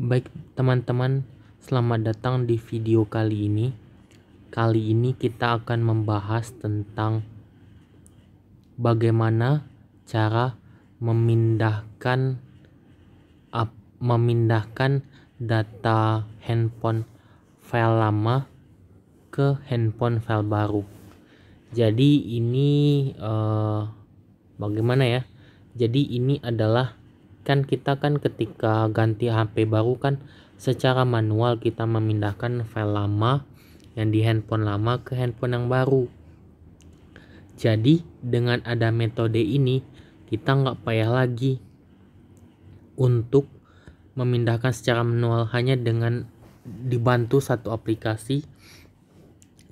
Baik teman-teman, selamat datang di video kali ini. Kali ini kita akan membahas tentang bagaimana cara memindahkan memindahkan data handphone file lama ke handphone file baru. Jadi ini eh, bagaimana ya? Jadi ini adalah kan kita kan ketika ganti HP baru kan secara manual kita memindahkan file lama yang di handphone lama ke handphone yang baru. Jadi dengan ada metode ini kita nggak payah lagi untuk memindahkan secara manual hanya dengan dibantu satu aplikasi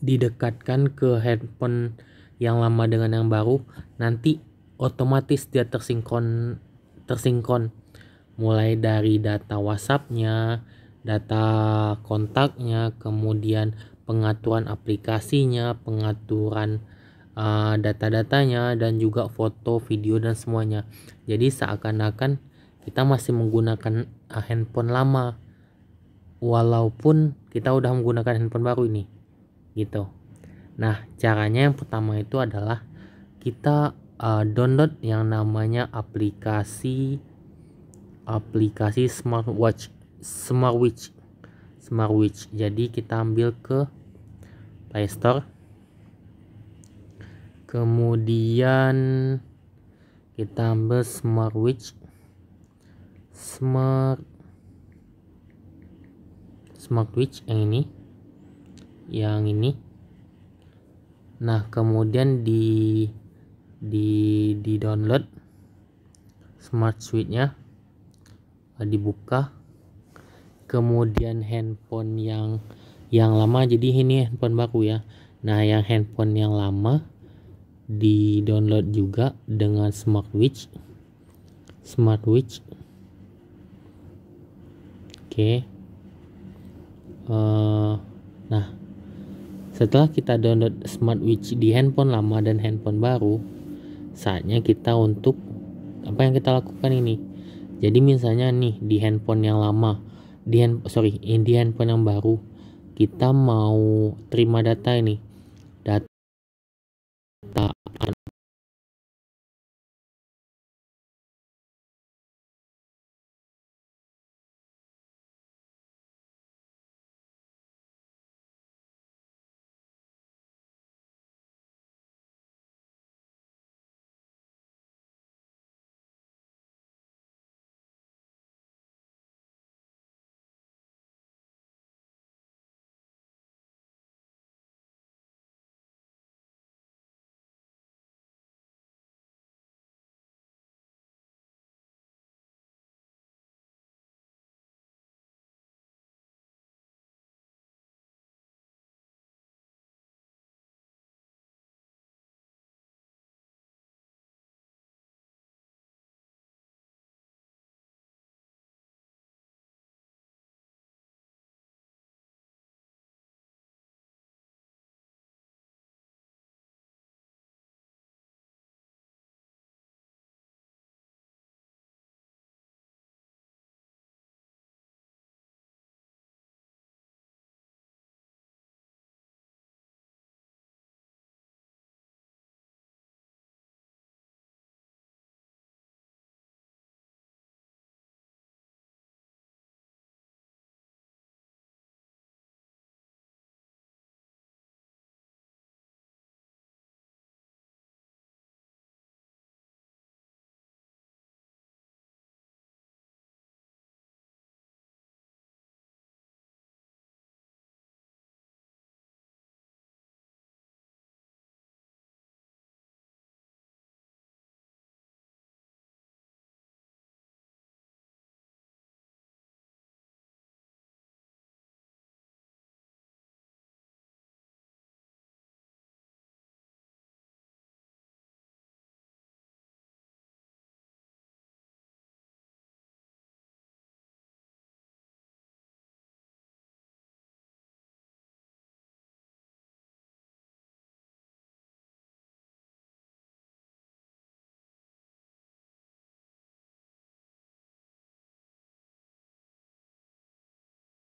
didekatkan ke handphone yang lama dengan yang baru nanti otomatis dia tersinkron tersinkron mulai dari data WhatsApp-nya, data kontaknya, kemudian pengaturan aplikasinya, pengaturan uh, data-datanya dan juga foto, video dan semuanya. Jadi seakan-akan kita masih menggunakan uh, handphone lama walaupun kita udah menggunakan handphone baru ini. Gitu. Nah, caranya yang pertama itu adalah kita uh, download yang namanya aplikasi aplikasi smartwatch smartwatch smartwatch jadi kita ambil ke Play Store kemudian kita ambil smartwatch smart smartwatch yang ini yang ini nah kemudian di di di download smart switchnya eh, dibuka kemudian handphone yang yang lama jadi ini handphone baku ya nah yang handphone yang lama di download juga dengan smart switch oke okay. uh, eh, nah setelah kita download smart switch di handphone lama dan handphone baru saatnya kita untuk apa yang kita lakukan ini jadi misalnya nih di handphone yang lama di hand, sorry di handphone yang baru kita mau terima data ini